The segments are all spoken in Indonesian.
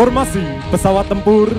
formasi pesawat tempur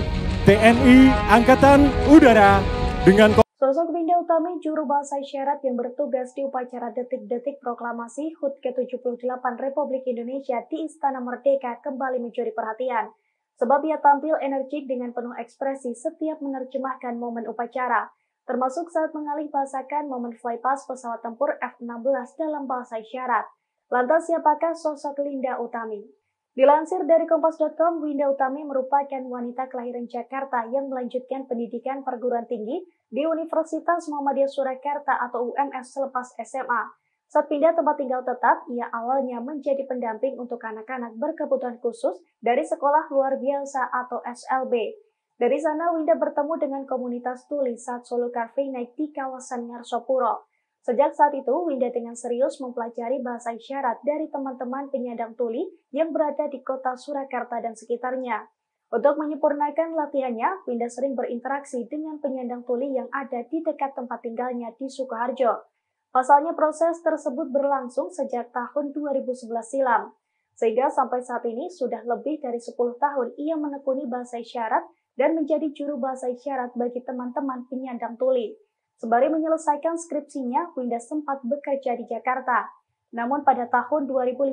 TNI Angkatan Udara dengan Sosok Winda Utami, juru bahasa isyarat yang bertugas di upacara detik-detik proklamasi HUT ke-78 Republik Indonesia di Istana Merdeka kembali mencuri perhatian. Sebab ia tampil energik dengan penuh ekspresi setiap menerjemahkan momen upacara, termasuk saat mengalih bahasakan momen flypass pesawat tempur F-16 dalam bahasa isyarat. Lantas siapakah sosok Linda Utami? Dilansir dari Kompas.com, Winda Utami merupakan wanita kelahiran Jakarta yang melanjutkan pendidikan perguruan tinggi di Universitas Muhammadiyah Surakarta atau UMS selepas SMA. Saat pindah tempat tinggal tetap, ia awalnya menjadi pendamping untuk anak-anak berkebutuhan khusus dari Sekolah Luar Biasa atau SLB. Dari sana, Winda bertemu dengan komunitas tuli saat Solo Cafe naik di kawasan Ngarsopuro. Sejak saat itu, Winda dengan serius mempelajari bahasa isyarat dari teman-teman penyandang tuli yang berada di kota Surakarta dan sekitarnya. Untuk menyempurnakan latihannya, Winda sering berinteraksi dengan penyandang tuli yang ada di dekat tempat tinggalnya di Sukoharjo. Pasalnya proses tersebut berlangsung sejak tahun 2011 silam. Sehingga sampai saat ini sudah lebih dari 10 tahun ia menekuni bahasa isyarat dan menjadi juru bahasa isyarat bagi teman-teman penyandang tuli. Sembari menyelesaikan skripsinya, Winda sempat bekerja di Jakarta. Namun pada tahun 2015,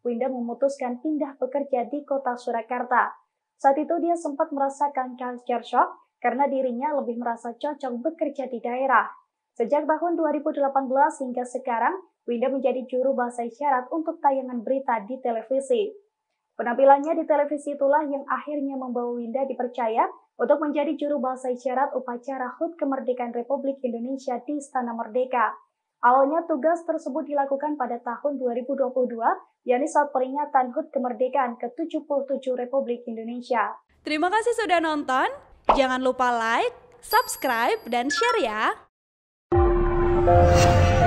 Winda memutuskan pindah bekerja di kota Surakarta. Saat itu dia sempat merasakan culture shock karena dirinya lebih merasa cocok bekerja di daerah. Sejak tahun 2018 hingga sekarang, Winda menjadi juru bahasa isyarat untuk tayangan berita di televisi. Penampilannya di televisi itulah yang akhirnya membawa Winda dipercaya untuk menjadi juru bahasa isyarat upacara HUT Kemerdekaan Republik Indonesia di Istana Merdeka. Awalnya tugas tersebut dilakukan pada tahun 2022, yakni saat peringatan HUT Kemerdekaan ke-77 Republik Indonesia. Terima kasih sudah nonton. Jangan lupa like, subscribe, dan share ya.